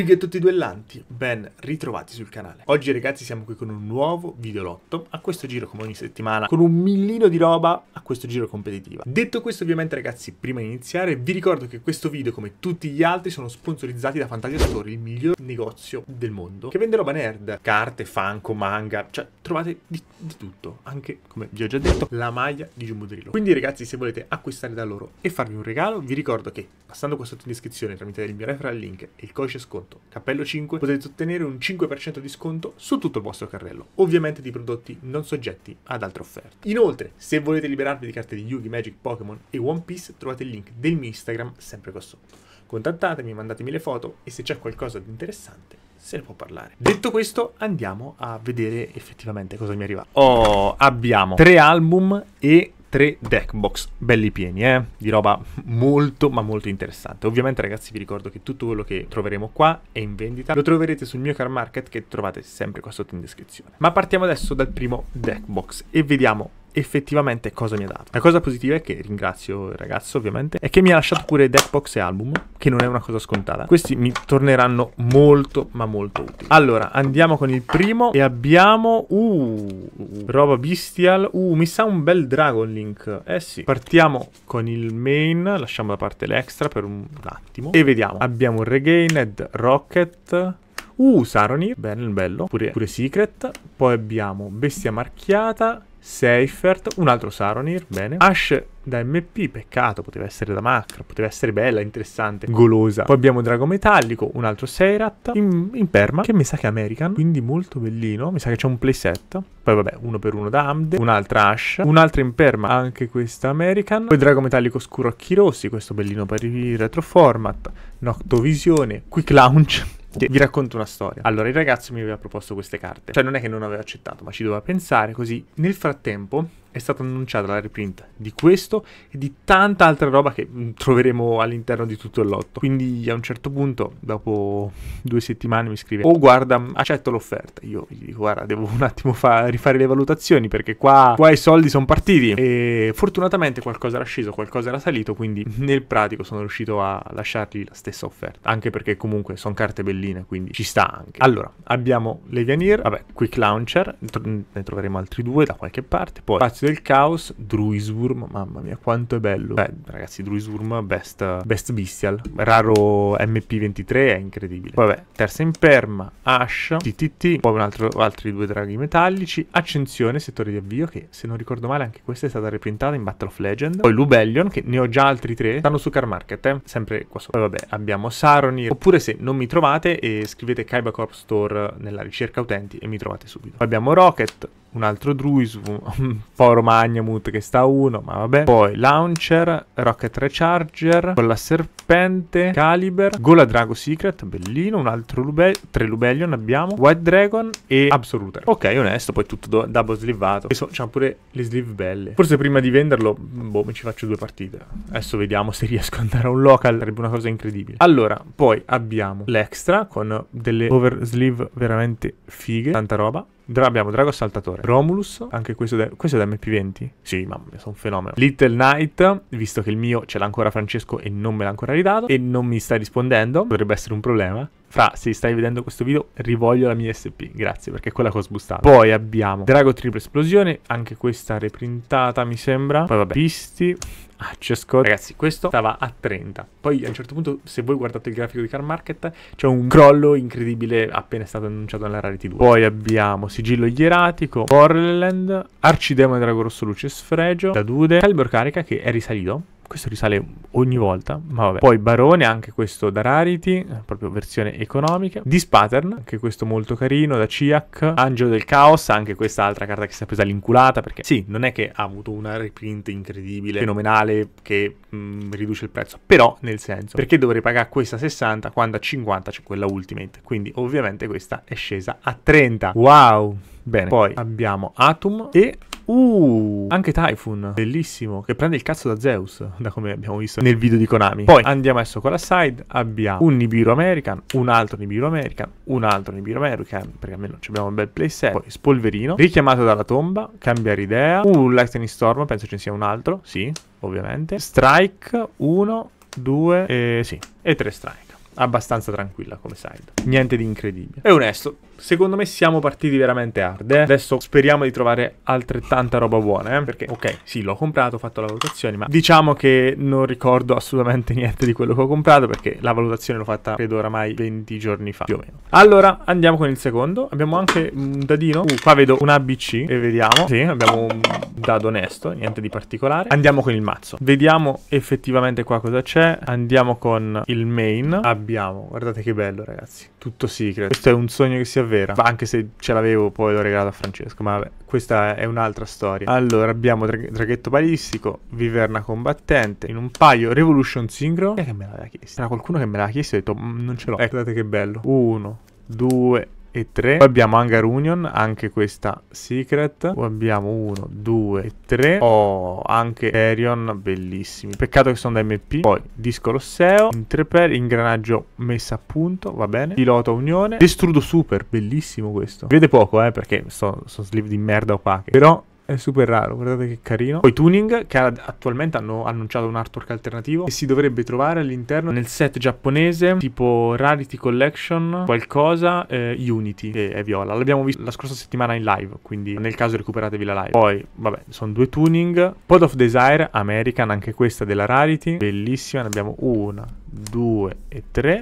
yu gi a tutti i duellanti, ben ritrovati sul canale. Oggi ragazzi siamo qui con un nuovo videolotto, a questo giro come ogni settimana, con un millino di roba a questo giro competitiva. Detto questo ovviamente ragazzi, prima di iniziare, vi ricordo che questo video come tutti gli altri sono sponsorizzati da Fantasia Store, il miglior negozio del mondo, che vende roba nerd, carte, fanco, manga, cioè trovate di, di tutto, anche come vi ho già detto, la maglia di Giumbodrillo. Quindi ragazzi se volete acquistare da loro e farvi un regalo, vi ricordo che passando qua sotto in descrizione tramite il mio referral link e il codice sconto sconto. Cappello 5 potete ottenere un 5% di sconto su tutto il vostro carrello, ovviamente di prodotti non soggetti ad altre offerte. Inoltre, se volete liberarvi di carte di Yugi, Magic, Pokémon e One Piece, trovate il link del mio Instagram sempre qua sotto. Contattatemi, mandatemi le foto e se c'è qualcosa di interessante se ne può parlare. Detto questo, andiamo a vedere effettivamente cosa mi arriva. Oh, abbiamo tre album e tre deck box belli pieni, eh? di roba molto ma molto interessante. Ovviamente ragazzi vi ricordo che tutto quello che troveremo qua è in vendita, lo troverete sul mio car market che trovate sempre qua sotto in descrizione. Ma partiamo adesso dal primo deck box e vediamo effettivamente cosa mi ha dato. La cosa positiva è che ringrazio il ragazzo ovviamente è che mi ha lasciato pure deckbox e album che non è una cosa scontata. Questi mi torneranno molto ma molto utili. Allora andiamo con il primo e abbiamo uh, roba bestial. Uh mi sa un bel Dragon Link. Eh sì. Partiamo con il main, lasciamo da parte l'extra per un attimo e vediamo. Abbiamo Regained Rocket Uh, Saronir, bello, bello. Pure, pure Secret. Poi abbiamo Bestia Marchiata Seifert, un altro Saronir, bene. Ash da MP, peccato, poteva essere da macro, poteva essere bella, interessante, golosa. Poi abbiamo Drago Metallico, un altro Seirat, in, in, perma, che mi sa che è American, quindi molto bellino, mi sa che c'è un playset. Poi vabbè, uno per uno da Amde, un'altra Ash, un'altra in perma, anche questa American. Poi Drago Metallico Scuro Occhi Rossi, questo bellino per il retro format. Noctovisione, Quick Launch ti, vi racconto una storia. Allora, il ragazzo mi aveva proposto queste carte. Cioè, non è che non aveva accettato, ma ci doveva pensare così. Nel frattempo, è stata annunciata la reprint di questo e di tanta altra roba che mm, troveremo all'interno di tutto il lotto. Quindi a un certo punto, dopo due settimane, mi scrive: Oh, guarda, accetto l'offerta. Io gli dico: Guarda, devo un attimo rifare le valutazioni perché qua, qua i soldi sono partiti. E fortunatamente qualcosa era sceso, qualcosa era salito. Quindi nel pratico sono riuscito a lasciargli la stessa offerta. Anche perché comunque sono carte belline, quindi ci sta anche. Allora, abbiamo Levianir, vabbè, Quick Launcher, ne troveremo altri due da qualche parte. Poi spazio del caos, Druisworm, mamma mia quanto è bello. Beh ragazzi Druisworm, best, best bestial, raro MP23 è incredibile. Vabbè, terza imperma, Ash, TTT, poi un altro, altri due draghi metallici, Accensione, settore di avvio che se non ricordo male anche questa è stata reprintata in Battle of Legend, poi Lubellion che ne ho già altri tre, stanno su Car Market, eh? sempre qua sopra. Poi vabbè abbiamo Saronir, oppure se non mi trovate eh, scrivete Kaiba Corp Store nella ricerca utenti e mi trovate subito. Poi abbiamo Rocket, un altro Druisvu, un po' Romagnamut che sta a 1, ma vabbè. Poi Launcher, Rocket Recharger, Colla Serpente, Caliber, Gola Drago Secret, bellino, un altro Lube tre Lubellion abbiamo, White Dragon e Absoluter. Ok, onesto, poi tutto double slivato. Adesso c'hanno pure le sleeve belle. Forse prima di venderlo, mm, boh, mi ci faccio due partite. Adesso vediamo se riesco ad andare a un local, sarebbe una cosa incredibile. Allora, poi abbiamo l'extra con delle oversleeve veramente fighe, tanta roba. Dra- abbiamo Drago Saltatore, Romulus, anche questo, de- questo è da MP20. Sì, mamma mia, sono un fenomeno. Little Knight, visto che il mio ce l'ha ancora Francesco e non me l'ha ancora ridato e non mi sta rispondendo, potrebbe essere un problema. Fra, se stai vedendo questo video, rivoglio la mia SP, grazie, perché è quella che ho sbustato. Poi abbiamo Drago Triple Esplosione, anche questa reprintata mi sembra. Poi vabbè, Pisti, Accesco. Ragazzi, questo stava a 30. Poi a un certo punto, se voi guardate il grafico di Car Market, c'è un crollo incredibile appena è stato annunciato nella Rarity 2. Poi abbiamo Sigillo Ieratico, Borland, Arcidemone della Grosso Luce Sfregio, Dadude, Calibro Carica che è risalito questo risale ogni volta, ma vabbè. Poi Barone, anche questo da Rarity, proprio versione economica. Dispattern, anche questo molto carino, da Ciac. Angelo del Caos, anche questa altra carta che si è presa l'inculata, perché sì, non è che ha avuto una reprint incredibile, fenomenale, che mh, mm, riduce il prezzo. Però, nel senso, perché dovrei pagare questa 60 quando a 50 c'è quella Ultimate? Quindi, ovviamente, questa è scesa a 30. Wow! Bene, poi abbiamo Atom e Uh, anche Typhoon, bellissimo, che prende il cazzo da Zeus, da come abbiamo visto nel video di Konami. Poi andiamo adesso con la side, abbiamo un Nibiru American, un altro Nibiru American, un altro Nibiru American, perché almeno abbiamo un bel playset. Poi Spolverino, richiamato dalla tomba, cambiare idea, un uh, Lightning Storm, penso ce ne sia un altro, sì, ovviamente. Strike, uno, due, e eh, sì, e tre strike. Abbastanza tranquilla come side. Niente di incredibile. E onesto, secondo me siamo partiti veramente hard. Eh? Adesso speriamo di trovare altrettanta roba buona, eh? perché ok, sì, l'ho comprato, ho fatto la valutazione, ma diciamo che non ricordo assolutamente niente di quello che ho comprato, perché la valutazione l'ho fatta, credo, oramai 20 giorni fa, più o meno. Allora, andiamo con il secondo. Abbiamo anche un dadino. Uh, qua vedo un ABC e vediamo. Sì, abbiamo un dado onesto, niente di particolare. Andiamo con il mazzo. Vediamo effettivamente qua cosa c'è. Andiamo con il main. Abbiamo, guardate che bello, ragazzi. Tutto secret. Questo è un sogno che si avvera vera. anche se ce l'avevo, poi l'ho regalato a Francesco. Ma vabbè, questa è un'altra storia. Allora, abbiamo draghetto balistico, viverna combattente, in un paio Revolution Synchro. Chi è che me l'aveva chiesto? Era qualcuno che me l'aveva chiesto e ho detto, mm, non ce l'ho. Ecco, guardate che bello. Uno, due, tre e 3. Poi abbiamo Hangar Union, anche questa secret. Poi abbiamo 1, 2 e 3. Oh, anche Arion, bellissimi. Peccato che sono da MP. Poi disco Rosseo, Intreper, ingranaggio messa a punto, va bene. Pilota Unione, Destrudo Super, bellissimo questo. Vede poco, eh, perché sono so sleeve di merda opache. Però è super raro, guardate che carino. Poi Tuning, che attualmente hanno annunciato un artwork alternativo, che si dovrebbe trovare all'interno nel set giapponese, tipo Rarity Collection, qualcosa, eh, Unity, che è viola. L'abbiamo visto la scorsa settimana in live, quindi nel caso recuperatevi la live. Poi, vabbè, sono due Tuning. Pod of Desire, American, anche questa della Rarity, bellissima, ne abbiamo una, due e tre.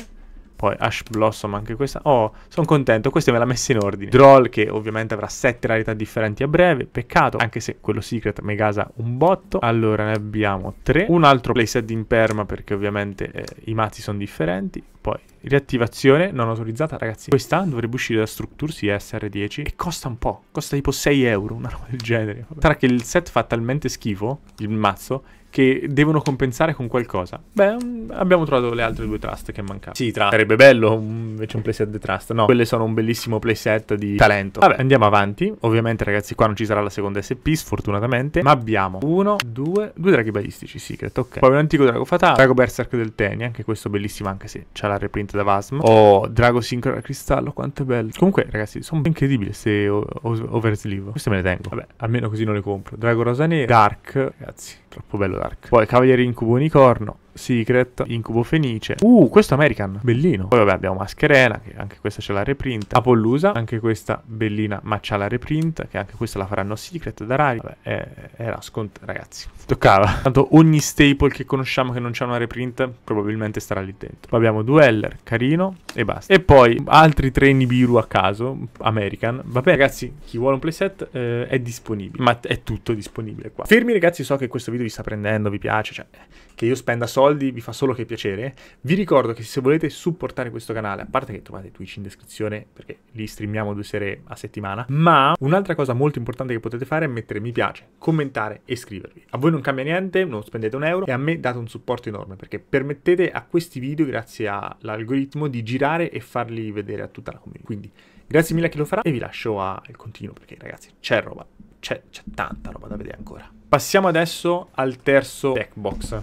Poi Ash Blossom, anche questa. Oh, sono contento, questa me l'ha messa in ordine. Droll, che ovviamente avrà 7 rarità differenti a breve. Peccato, anche se quello Secret Megasa un botto. Allora, ne abbiamo 3. Un altro playset in perma, perché ovviamente eh, i mazzi sono differenti. Poi riattivazione non autorizzata, ragazzi. Questa dovrebbe uscire da Structure CSR10 e costa un po', costa tipo 6 euro, una roba del genere. Vabbè. Sarà che il set fa talmente schifo, il mazzo, che devono compensare con qualcosa. Beh, mm, abbiamo trovato le altre due trust che mancavano. Sì, tra. Sarebbe bello invece un playset di trust. No, quelle sono un bellissimo playset di talento. Vabbè, andiamo avanti. Ovviamente, ragazzi, qua non ci sarà la seconda SP, sfortunatamente. Ma abbiamo uno, due, due draghi balistici, secret, ok. Poi un antico drago fatale, drago berserk del Teni, anche questo bellissimo, anche se c'ha la reprint da Vasm. Oh, drago sincro da cristallo, quanto è bello. Comunque, ragazzi, sono incredibili se oversleeve. Queste me le tengo. Vabbè, almeno così non le compro. Drago rosa nera, dark, ragazzi. Troppo bello Dark. Poi Cavaliere Incubo Unicorno, Secret, Incubo Fenice. Uh, questo American, bellino. Poi vabbè abbiamo Mascherena, che anche questa c'è la reprint. Apollusa, anche questa bellina, ma c'ha la reprint, che anche questa la faranno Secret da Rari. Vabbè, eh, era scont... ragazzi, toccava. Tanto ogni staple che conosciamo che non c'ha una reprint, probabilmente starà lì dentro. Poi abbiamo Dueller, carino, e basta. E poi altri tre Nibiru a caso, American. Vabbè ragazzi, chi vuole un playset eh, è disponibile, ma è tutto disponibile qua. Fermi ragazzi, so che questo video vi sta prendendo, vi piace, cioè che io spenda soldi vi fa solo che piacere. Vi ricordo che se volete supportare questo canale, a parte che trovate Twitch in descrizione perché lì streamiamo due sere a settimana, ma un'altra cosa molto importante che potete fare è mettere mi piace, commentare e iscrivervi. A voi non cambia niente, non spendete un euro e a me date un supporto enorme perché permettete a questi video, grazie all'algoritmo, di girare e farli vedere a tutta la community. Quindi grazie mille a chi lo farà e vi lascio al continuo perché ragazzi c'è roba, c'è tanta roba da vedere ancora. Passiamo adesso al terzo deck box.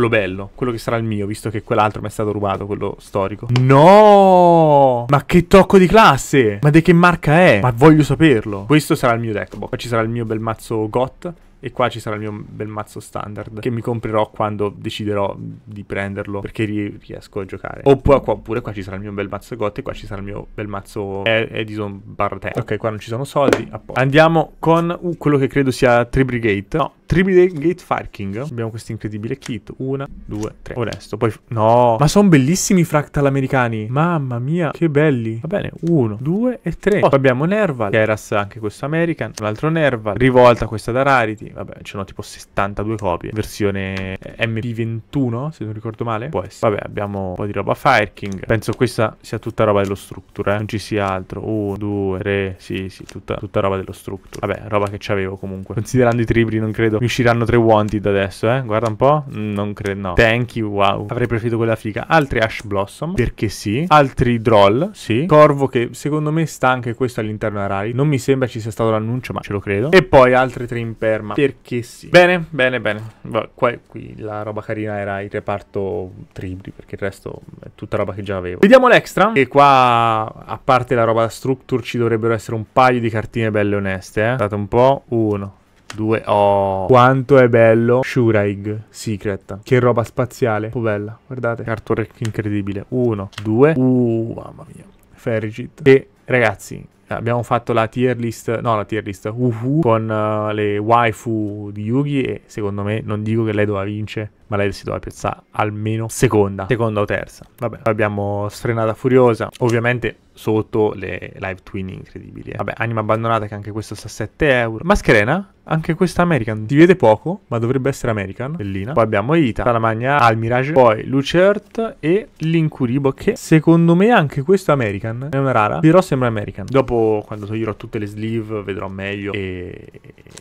Quello bello, quello che sarà il mio, visto che quell'altro mi è stato rubato, quello storico. No! Ma che tocco di classe! Ma di che marca è? Ma voglio saperlo. Questo sarà il mio deckbox. Qua ci sarà il mio bel mazzo GOT. E qua ci sarà il mio bel mazzo standard che mi comprerò quando deciderò di prenderlo perché riesco a giocare. Oppure qua, pure qua ci sarà il mio bel mazzo Gotti e qua ci sarà il mio bel mazzo Edison Barra Ok, qua non ci sono soldi. Andiamo con uh, quello che credo sia Tribrigate No, Triple Gate Farking. Abbiamo questo incredibile kit. Una, due, tre. Onesto. Poi... No. Ma sono bellissimi i fractal americani. Mamma mia. Che belli. Va bene. Uno, due e tre. poi abbiamo Nerval. Keras, anche questo American. Un altro Nerval. Rivolta questa da Rarity. Vabbè, ce n'ho tipo 72 copie. Versione eh, MP21, se non ricordo male. Può essere. Vabbè, abbiamo un po' di roba Farking. Penso questa sia tutta roba dello structure, eh. Non ci sia altro. Uno, due, tre. Sì, sì. Tutta, tutta roba dello structure. Vabbè, roba che c'avevo comunque. Considerando i tribri, non credo credo mi usciranno tre Wanted adesso, eh. Guarda un po'. Mm, non credo, no. Thank you, wow. Avrei preferito quella figa. Altri Ash Blossom, perché sì. Altri Droll, sì. Corvo che secondo me sta anche questo all'interno della Rai. Non mi sembra ci sia stato l'annuncio, ma ce lo credo. E poi altri tre imperma. perché sì. Bene, bene, bene. Boh, qua, qui la roba carina era il reparto tribri, perché il resto è tutta roba che già avevo. Vediamo l'extra, E qua, a parte la roba da structure, ci dovrebbero essere un paio di cartine belle oneste, eh. State un po'. Uno, due. Oh, quanto è bello. Shuraig Secret. Che roba spaziale. Oh, bella. Guardate. Artwork incredibile. Uno, due. Uh, mamma mia. Ferrigit. E ragazzi, abbiamo fatto la tier list, no la tier list, uhu, con uh, le waifu di Yugi e secondo me non dico che lei doveva vincere, ma lei si doveva piazzare almeno seconda, seconda o terza. Vabbè, abbiamo sfrenata furiosa, ovviamente sotto le live twin incredibili. Eh. Vabbè, anima abbandonata che anche questo sta a 7 euro. Mascherena, anche questa American, ti vede poco, ma dovrebbe essere American, bellina. Poi abbiamo Ita, Salamagna, Almirage, poi Lucert e l'Incuribo che secondo me anche questo American, è una rara, però sembra American. Dopo quando toglierò tutte le sleeve vedrò meglio e,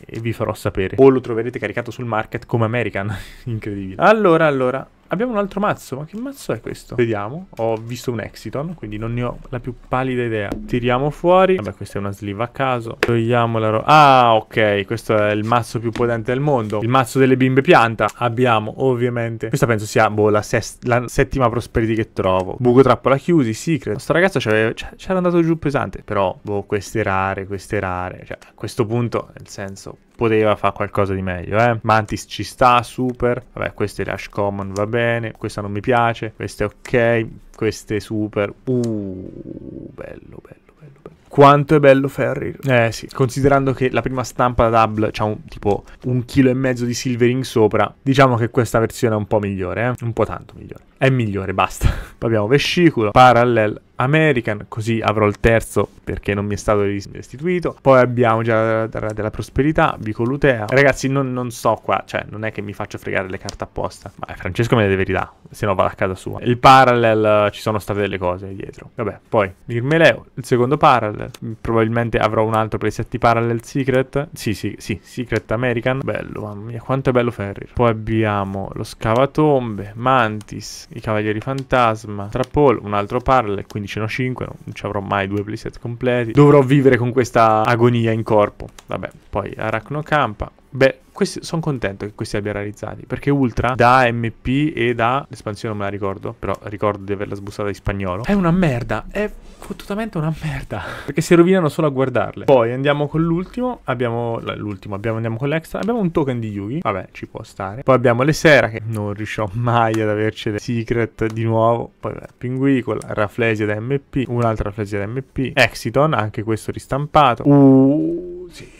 e vi farò sapere. O lo troverete caricato sul market come American, incredibile. Allora, allora. Abbiamo un altro mazzo, ma che mazzo è questo? Vediamo, ho visto un Exiton, quindi non ne ho la più pallida idea Tiriamo fuori, vabbè questa è una sleeve a caso Togliamo la roba, ah ok, questo è il mazzo più potente del mondo Il mazzo delle bimbe pianta Abbiamo ovviamente, questa penso sia boh, la, la settima prosperity che trovo Buco trappola chiusi, secret Questa ragazza c'era andato giù pesante, però boh queste rare, queste rare Cioè a questo punto, nel senso, poteva fare qualcosa di meglio eh Mantis ci sta, super Vabbè queste è l'Ash Common, vabbè bene, questa non mi piace, questa è ok, questa è super. Uh, bello, bello. bello, Quanto è bello Ferri. Eh sì, considerando che la prima stampa da Dub c'ha un tipo un chilo e mezzo di silvering sopra, diciamo che questa versione è un po' migliore, eh? un po' tanto migliore. È migliore, basta. Poi abbiamo vescicolo, parallel American, così avrò il terzo perché non mi è stato restituito. Poi abbiamo già della, della prosperità, Bicolutea. Ragazzi, non, non so qua, cioè non è che mi faccio fregare le carte apposta. Ma Francesco mi le deve verità, se no va a casa sua. Il parallel, ci sono state delle cose dietro. Vabbè, poi Nirmeleo, il secondo parallel. Probabilmente avrò un altro preset di parallel secret. Sì, sì, sì, Secret American. Bello, mamma mia, quanto è bello Ferrir. Poi abbiamo lo scavatombe, Mantis, i cavalieri fantasma, Trapol, un altro parallel, quindi vicino a 5, non ci avrò mai due playset completi. Dovrò vivere con questa agonia in corpo. Vabbè, poi Arachno campa, Beh, sono contento che questi abbia realizzati. Perché Ultra, da MP e da... L'espansione non me la ricordo, però ricordo di averla sbussata in spagnolo. È una merda, è fottutamente una merda. Perché si rovinano solo a guardarle. Poi andiamo con l'ultimo, abbiamo... L'ultimo, abbiamo, andiamo con l'extra. Abbiamo un token di Yugi, vabbè, ci può stare. Poi abbiamo le Sera, che non riusciamo mai ad averci le Secret di nuovo. Poi vabbè, Pinguicola, Raflesia da MP, un'altra Raflesia da MP. Exiton, anche questo ristampato. Uh, sì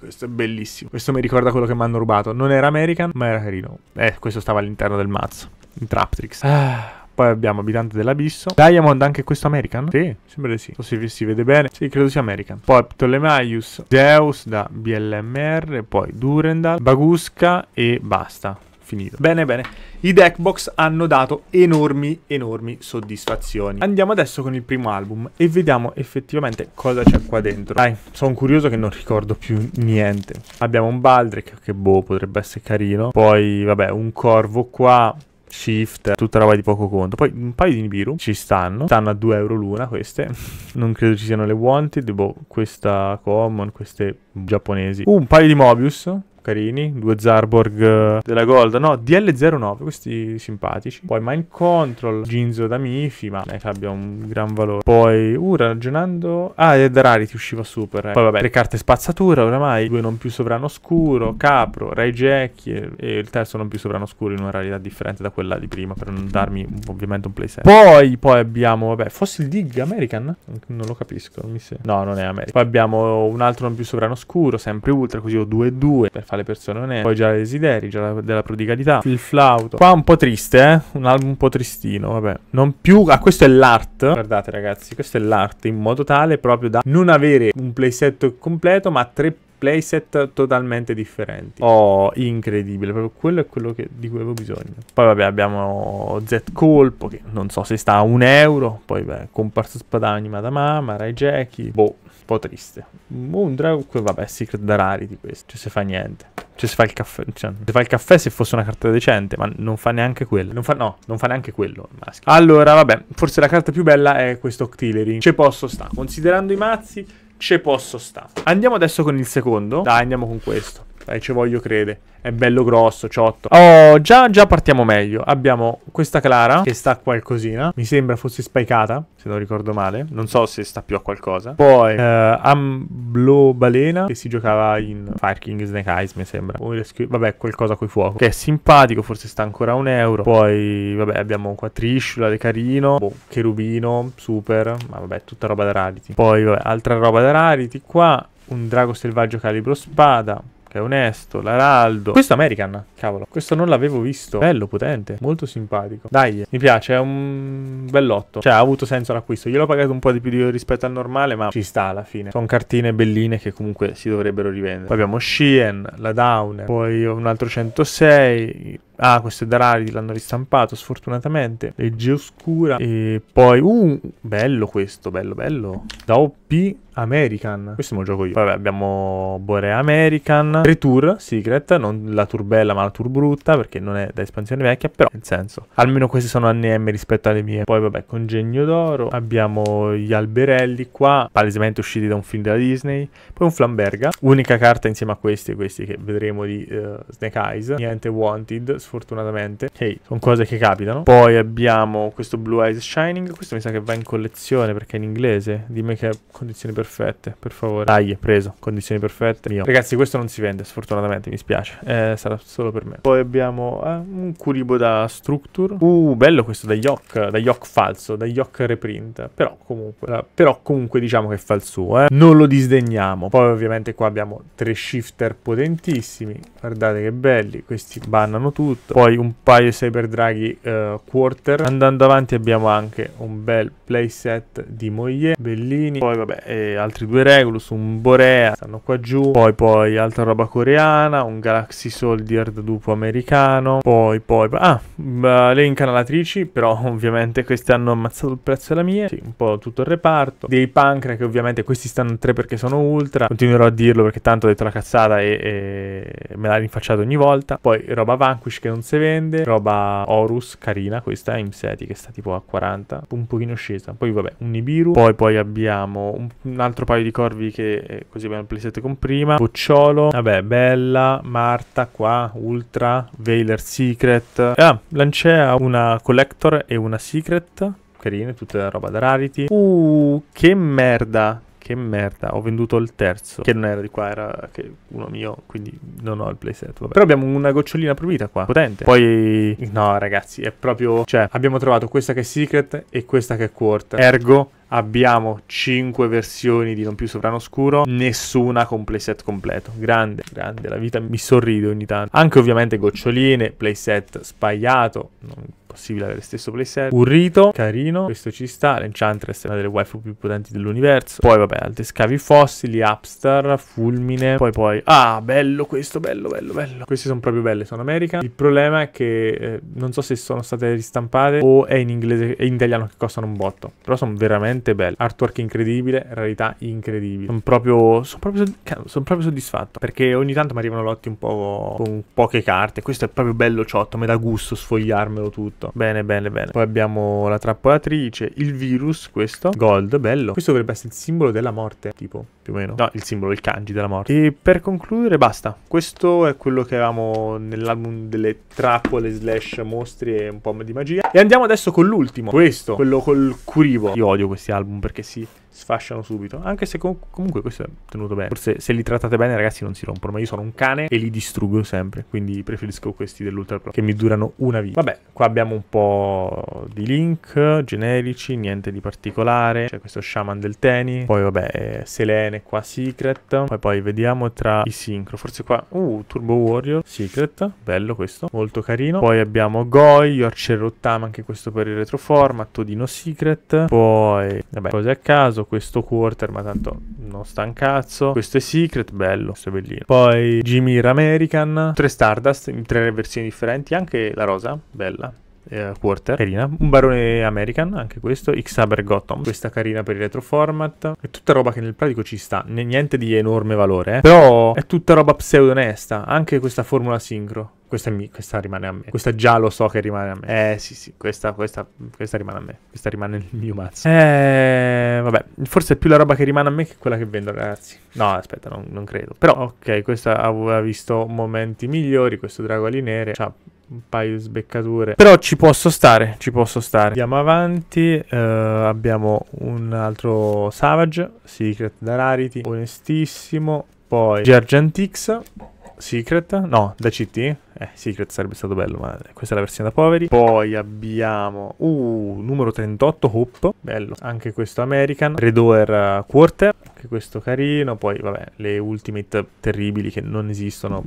questo è bellissimo. Questo mi ricorda quello che mi hanno rubato. Non era American, ma era carino. Eh, questo stava all'interno del mazzo. In Traptrix. Ah. Poi abbiamo Abitante dell'Abisso. Diamond, anche questo American? Sì, sembra di sì. So se si vede bene. Sì, credo sia American. Poi Ptolemaius, Zeus da BLMR, poi Durendal, Bagusca e basta finito. Bene, bene. I Deckbox hanno dato enormi, enormi soddisfazioni. Andiamo adesso con il primo album e vediamo effettivamente cosa c'è qua dentro. Dai, sono curioso che non ricordo più niente. Abbiamo un Baldrick, che boh, potrebbe essere carino. Poi, vabbè, un corvo qua, Shift, tutta roba di poco conto. Poi un paio di Nibiru ci stanno. Stanno a 2 euro l'una queste. non credo ci siano le Wanted. Boh, questa Common, queste giapponesi. Uh, un paio di Mobius carini, due Zarborg eh, della Gold, no, DL09, questi simpatici. Poi Mind Control, Ginzo da Mifi, ma eh, abbia un gran valore. Poi, uh, ragionando... Ah, e da Rarity usciva super, eh. Poi vabbè, tre carte spazzatura oramai, due non più sovrano scuro, Capro, Ray Jack e, e il terzo non più sovrano scuro in una rarità differente da quella di prima, per non darmi ovviamente un playset. Poi, poi abbiamo, vabbè, Fossil Dig American? Non lo capisco, mi sembra. No, non è American. Poi abbiamo un altro non più sovrano scuro, sempre ultra, così ho 2-2 per fare le persone è Poi già dei desideri, già della prodigalità. Il flauto. Qua un po' triste, eh? Un album un po' tristino, vabbè. Non più... Ah, questo è l'art. Guardate ragazzi, questo è l'art. In modo tale proprio da non avere un playset completo, ma tre playset totalmente differenti. Oh, incredibile, proprio quello è quello che, di cui avevo bisogno. Poi vabbè abbiamo Z Colpo, che non so se sta a un euro, poi beh, comparso Spadagni, Madamama, Rai Jackie, boh, po' triste. Mundra, vabbè, secret da rari di questo. Cioè, se fa niente. Cioè, se fa il caffè. Cioè, se fa il caffè se fosse una carta decente, ma non fa neanche quello. Non fa, no, non fa neanche quello. Maschi. Allora, vabbè, forse la carta più bella è questo Octillery. Ci posso sta. Considerando i mazzi, ci posso sta. Andiamo adesso con il secondo. Dai, andiamo con questo. Dai, ci voglio credere. È bello grosso, ciotto. Oh, già, già partiamo meglio. Abbiamo questa Clara, che sta a qualcosina. Mi sembra fosse spicata, se non ricordo male. Non so se sta più a qualcosa. Poi, eh, Amblo Balena, che si giocava in Fire King Snake Eyes, mi sembra. Vabbè, qualcosa coi fuoco. Che è simpatico, forse sta ancora a un euro. Poi, vabbè, abbiamo qua Trishula, De Carino. Boh, Cherubino, Super. Ma vabbè, tutta roba da rarity. Poi, vabbè, altra roba da rarity. Qua, un drago selvaggio calibro spada che è onesto, l'Araldo. Questo American, cavolo. Questo non l'avevo visto. Bello, potente, molto simpatico. Dai, mi piace, è un bellotto. Cioè, ha avuto senso l'acquisto. Io l'ho pagato un po' di più rispetto al normale, ma ci sta alla fine. Sono cartine belline che comunque si dovrebbero rivendere. Poi abbiamo Sheehan, la Down, poi un altro 106, Ah, questo è da Rarity, l'hanno ristampato sfortunatamente. Legge oscura. E poi... Uh, bello questo, bello, bello. Da OP American. Questo me lo gioco io. Vabbè, abbiamo Borea American. Retour Secret, non la tour bella ma la tour brutta perché non è da espansione vecchia, però nel senso. Almeno queste sono ANM rispetto alle mie. Poi vabbè, Congegno d'Oro. Abbiamo gli alberelli qua, palesemente usciti da un film della Disney. Poi un Flamberga, unica carta insieme a questi e questi che vedremo di uh, Snake Eyes. Niente Wanted, sfortunatamente. Hey, sono cose che capitano. Poi abbiamo questo Blue Eyes Shining. Questo mi sa che va in collezione perché è in inglese. Dimmi che è condizioni perfette, per favore. Dai, preso. Condizioni perfette. Mio. Ragazzi, questo non si vende, sfortunatamente, mi spiace. Eh, sarà solo per me. Poi abbiamo eh, un curibo da Structure. Uh, bello questo da Yok, da Yok falso, da Yok reprint. Però comunque, però comunque diciamo che fa il suo, eh. Non lo disdegniamo. Poi ovviamente qua abbiamo tre shifter potentissimi. Guardate che belli, questi bannano tutti tutto. Poi un paio di Cyber Draghi uh, Quarter. Andando avanti abbiamo anche un bel playset di Moglie, Bellini. Poi vabbè, altri due Regulus, un Borea, stanno qua giù. Poi poi altra roba coreana, un Galaxy Soldier da dupo americano. Poi poi... Ah, le incanalatrici, però ovviamente queste hanno ammazzato il prezzo della mia. Sì, un po' tutto il reparto. Dei Pancra che ovviamente questi stanno tre perché sono ultra. Continuerò a dirlo perché tanto ho detto la cazzata e, e me l'ha rinfacciato ogni volta. Poi roba Vanquish che non si vende. Roba Horus, carina questa, M7 che sta tipo a 40. Un pochino scesa. Poi vabbè, un Nibiru. Poi, poi abbiamo un, un, altro paio di corvi che eh, così abbiamo il playset con prima. Bocciolo. Vabbè, Bella, Marta qua, Ultra, Veiler Secret. Ah, lancea una Collector e una Secret carine, tutta roba da rarity. Uh, che merda che merda, ho venduto il terzo, che non era di qua, era che uno mio, quindi non ho il playset, vabbè. Però abbiamo una gocciolina proibita qua, potente. Poi, no ragazzi, è proprio, cioè, abbiamo trovato questa che è secret e questa che è quarter, ergo abbiamo 5 versioni di Non più sovrano scuro nessuna con playset completo. Grande, grande, la vita mi sorride ogni tanto. Anche ovviamente goccioline, playset spagliato, non possibile avere lo stesso playset. Un rito, carino, questo ci sta. L'Enchantress è una delle waifu più potenti dell'universo. Poi, vabbè, altri scavi fossili, Upstar, Fulmine. Poi, poi, ah, bello questo, bello, bello, bello. Queste sono proprio belle, sono America. Il problema è che eh, non so se sono state ristampate o è in inglese e in italiano che costano un botto. Però sono veramente veramente belle. Artwork incredibile, rarità incredibile. Sono proprio, son proprio, cioè, son proprio, soddisfatto. Perché ogni tanto mi arrivano lotti un po' con poche carte. Questo è proprio bello ciotto. Mi dà gusto sfogliarmelo tutto. Bene, bene, bene. Poi abbiamo la trappolatrice, il virus, questo. Gold, bello. Questo dovrebbe essere il simbolo della morte. Tipo, più o meno. No, il simbolo, il kanji della morte. E per concludere basta. Questo è quello che avevamo nell'album delle trappole slash mostri e un po' di magia. E andiamo adesso con l'ultimo. Questo, quello col curivo. Io odio questi album perché si sfasciano subito. Anche se com- comunque questo è tenuto bene. Forse se li trattate bene, ragazzi, non si rompono. Ma io sono un cane e li distruggo sempre. Quindi preferisco questi dell'Ultra Pro che mi durano una vita. Vabbè, qua abbiamo un po' di link generici, niente di particolare. C'è questo shaman del Teni. Poi, vabbè, eh, Selene qua Secret. Poi, poi vediamo tra i sincro. Forse qua. Uh, Turbo Warrior Secret. Bello questo, molto carino. Poi abbiamo Goy, Yorkshire Rottama, anche questo per il retroformat. Todino Secret. Poi, vabbè, cose a caso preso questo quarter, ma tanto non sta un cazzo. Questo è Secret, bello, questo è bellino. Poi Jimmy American, 3 Stardust in tre versioni differenti, anche la rosa, bella. Eh, quarter, carina. Un barone American, anche questo. X Saber Gotham, questa carina per il retro format È tutta roba che nel pratico ci sta. N- niente di enorme valore, eh. però è tutta roba pseudo onesta. Anche questa formula sincro questa, mi, questa, rimane a me. Questa già lo so che rimane a me. Eh sì sì, questa, questa, questa rimane a me. Questa rimane il mio mazzo. Eh vabbè, forse è più la roba che rimane a me che quella che vendo ragazzi. No aspetta, non, non credo. Però ok, questa aveva visto momenti migliori, questo drago nere. Ciao un paio di sbeccature. Però ci posso stare, ci posso stare. Andiamo avanti. Uh, abbiamo un altro Savage, Secret da Rarity, onestissimo. Poi Gergent X. Secret, no, da CT. Eh, Secret sarebbe stato bello, ma questa è la versione da poveri. Poi abbiamo, uh, numero 38, Hope, bello. Anche questo American. Redoer eh, Quarter, anche questo carino. Poi, vabbè, le Ultimate terribili che non esistono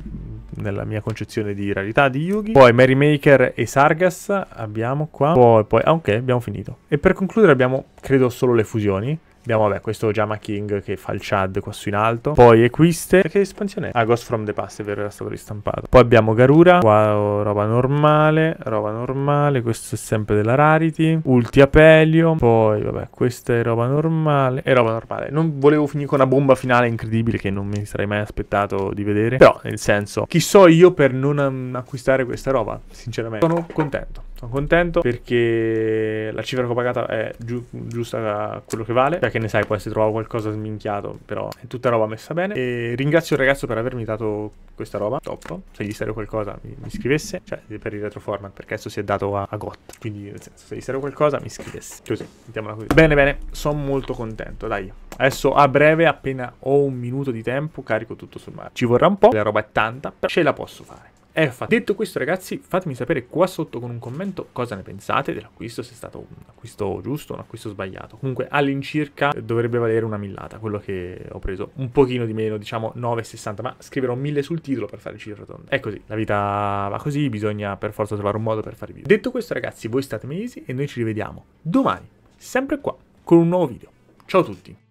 nella mia concezione di rarità di Yugi. Poi Merrymaker e Sargas abbiamo qua. Poi, poi, ah ok, abbiamo finito. E per concludere abbiamo, credo, solo le fusioni. Abbiamo vabbè, questo Jama King che fa il Chad qua su in alto. Poi Equiste. Che espansione è? Ah, Ghost from the Past, è vero, era stato ristampato. Poi abbiamo Garura. Qua oh, roba normale. Roba normale. Questo è sempre della Rarity. Ulti Apelio. Poi, vabbè, questa è roba normale. È roba normale. Non volevo finire con una bomba finale incredibile che non mi sarei mai aspettato di vedere. Però, nel senso, chi so io per non acquistare questa roba? Sinceramente, sono contento sono contento perché la cifra che ho pagato è giu giusta a quello che vale, cioè che ne sai, poi se trovo qualcosa sminchiato, però è tutta roba messa bene. E ringrazio il ragazzo per avermi dato questa roba, top, se gli serve qualcosa mi, mi scrivesse, cioè per il retroformat, perché adesso si è dato a, a GOT, quindi nel senso se gli serve qualcosa mi scrivesse, così, mettiamola così. Bene, bene, sono molto contento, dai. Adesso a breve, appena ho un minuto di tempo, carico tutto sul mare. Ci vorrà un po', la roba è tanta, però ce la posso fare. Erfa. Eh, Detto questo ragazzi fatemi sapere qua sotto con un commento cosa ne pensate dell'acquisto, se è stato un acquisto giusto o un acquisto sbagliato. Comunque all'incirca eh, dovrebbe valere una millata, quello che ho preso un pochino di meno, diciamo 9,60, ma scriverò 1000 sul titolo per fare cifre rotonde. È così, la vita va così, bisogna per forza trovare un modo per fare video. Detto questo ragazzi voi state mesi e noi ci rivediamo domani, sempre qua, con un nuovo video. Ciao a tutti!